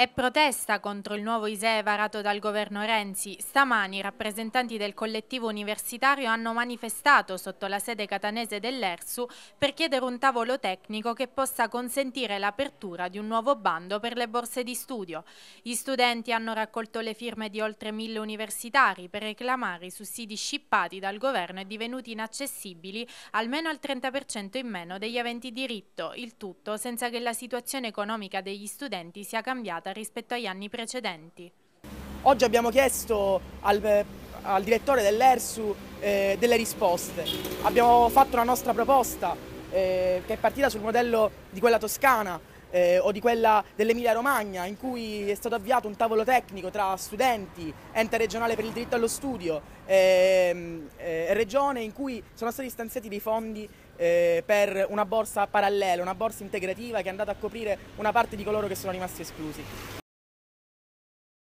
È protesta contro il nuovo ISEE varato dal governo Renzi. Stamani i rappresentanti del collettivo universitario hanno manifestato sotto la sede catanese dell'ERSU per chiedere un tavolo tecnico che possa consentire l'apertura di un nuovo bando per le borse di studio. Gli studenti hanno raccolto le firme di oltre mille universitari per reclamare i sussidi scippati dal governo e divenuti inaccessibili almeno al 30% in meno degli aventi diritto, il tutto senza che la situazione economica degli studenti sia cambiata aumentata rispetto agli anni precedenti. Oggi abbiamo chiesto al, eh, al direttore dell'ERSU eh, delle risposte. Abbiamo fatto la nostra proposta eh, che è partita sul modello di quella toscana eh, o di quella dell'Emilia Romagna in cui è stato avviato un tavolo tecnico tra studenti, ente regionale per il diritto allo studio e ehm, eh, regione in cui sono stati stanziati dei fondi eh, per una borsa parallela, una borsa integrativa che è andata a coprire una parte di coloro che sono rimasti esclusi.